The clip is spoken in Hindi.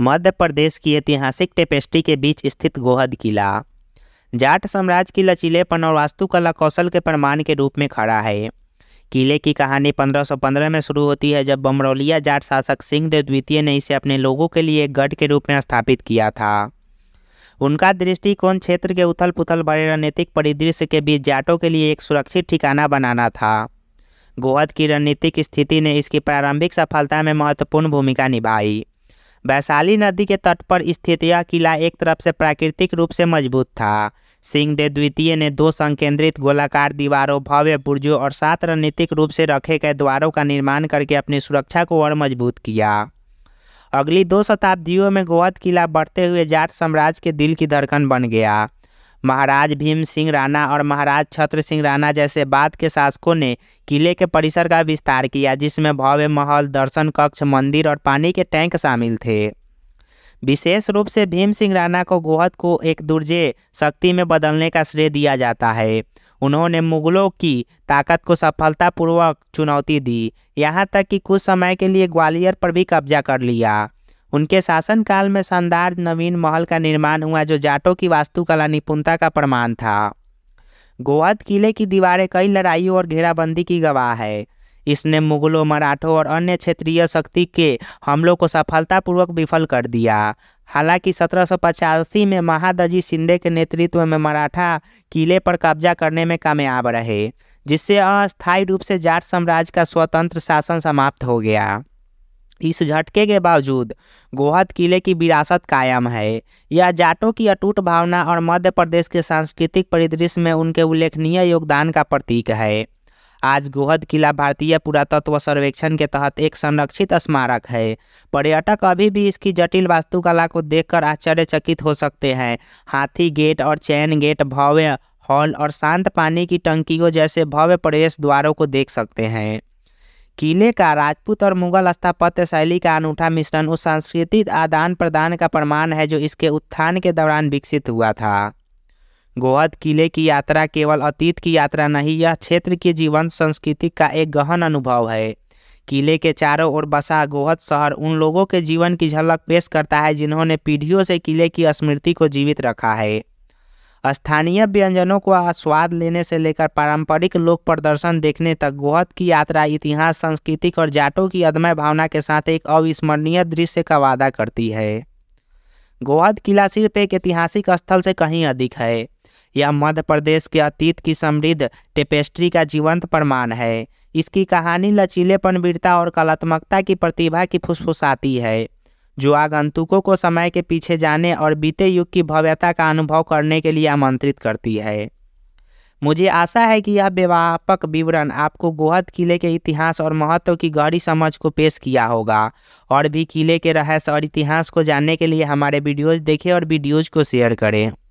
मध्य प्रदेश की ऐतिहासिक टेपेस्टी के बीच स्थित गोहद किला जाट साम्राज्य की लचीलेपन और वास्तुकला कौशल के प्रमाण के रूप में खड़ा है किले की कहानी 1515 में शुरू होती है जब बमरौलिया जाट शासक सिंहदेव द्वितीय ने इसे अपने लोगों के लिए एक गढ़ के रूप में स्थापित किया था उनका दृष्टिकोण क्षेत्र के उथल पुथल बड़े रणनीतिक परिदृश्य के बीच जाटों के लिए एक सुरक्षित ठिकाना बनाना था गोहद की रणनीतिक स्थिति ने इसकी प्रारंभिक सफलता में महत्वपूर्ण भूमिका निभाई वैशाली नदी के तट पर स्थित यह किला एक तरफ से प्राकृतिक रूप से मजबूत था सिंहदेव द्वितीय ने दो संकेंद्रित गोलाकार दीवारों भव्य बुर्जों और सात रणनीतिक रूप से रखे गए द्वारों का निर्माण करके अपनी सुरक्षा को और मजबूत किया अगली दो शताब्दियों में गोवध किला बढ़ते हुए जाट साम्राज्य के दिल की धड़कन बन गया महाराज भीम सिंह राणा और महाराज छत्र सिंह राणा जैसे बाद के शासकों ने किले के परिसर का विस्तार किया जिसमें भव्य महल दर्शन कक्ष मंदिर और पानी के टैंक शामिल थे विशेष रूप से भीम सिंह राणा को गोहद को एक दुर्जय शक्ति में बदलने का श्रेय दिया जाता है उन्होंने मुगलों की ताकत को सफलतापूर्वक चुनौती दी यहाँ तक कि कुछ समय के लिए ग्वालियर पर भी कब्जा कर लिया उनके शासनकाल में शानदार नवीन महल का निर्माण हुआ जो जाटों की वास्तुकला निपुणता का प्रमाण था गोवध किले की दीवारें कई लड़ाइयों और घेराबंदी की गवाह है इसने मुगलों मराठों और अन्य क्षेत्रीय शक्ति के हमलों को सफलतापूर्वक विफल कर दिया हालांकि सत्रह में महादजी शिंदे के नेतृत्व में मराठा किले पर कब्जा करने में कामयाब रहे जिससे अस्थायी रूप से जाट साम्राज्य का स्वतंत्र शासन समाप्त हो गया इस झटके के बावजूद गोहद किले की विरासत कायम है यह जाटों की अटूट भावना और मध्य प्रदेश के सांस्कृतिक परिदृश्य में उनके उल्लेखनीय योगदान का प्रतीक है आज गोहद किला भारतीय पुरातत्व सर्वेक्षण के तहत एक संरक्षित स्मारक है पर्यटक अभी भी इसकी जटिल वास्तुकला को देखकर आश्चर्यचकित हो सकते हैं हाथी गेट और चैन गेट भव्य हॉल और शांत पानी की टंकियों जैसे भव्य प्रवेश द्वारों को देख सकते हैं किले का राजपूत और मुगल स्थापत्य शैली का अनूठा मिश्रण उस सांस्कृतिक आदान प्रदान का प्रमाण है जो इसके उत्थान के दौरान विकसित हुआ था गोहद किले की यात्रा केवल अतीत की यात्रा नहीं यह क्षेत्र की जीवन संस्कृति का एक गहन अनुभव है किले के चारों ओर बसा गोहद शहर उन लोगों के जीवन की झलक पेश करता है जिन्होंने पीढ़ियों से किले की स्मृति को जीवित रखा है स्थानीय व्यंजनों को स्वाद लेने से लेकर पारंपरिक लोक प्रदर्शन देखने तक गोहद की यात्रा इतिहास सांस्कृतिक और जाटों की अदमय भावना के साथ एक अविस्मरणीय दृश्य का वादा करती है गोहद किला सिर्फ एक ऐतिहासिक स्थल से कहीं अधिक है यह मध्य प्रदेश के अतीत की समृद्ध टेपेस्ट्री का जीवंत प्रमाण है इसकी कहानी लचीलेपन वीरता और कलात्मकता की प्रतिभा की फुसफुसाती है जो आगंतुकों को समय के पीछे जाने और बीते युग की भव्यता का अनुभव करने के लिए आमंत्रित करती है मुझे आशा है कि यह व्यापक विवरण आपको गोहद किले के इतिहास और महत्व की गहरी समझ को पेश किया होगा और भी किले के रहस्य और इतिहास को जानने के लिए हमारे वीडियोज़ देखें और वीडियोज़ को शेयर करें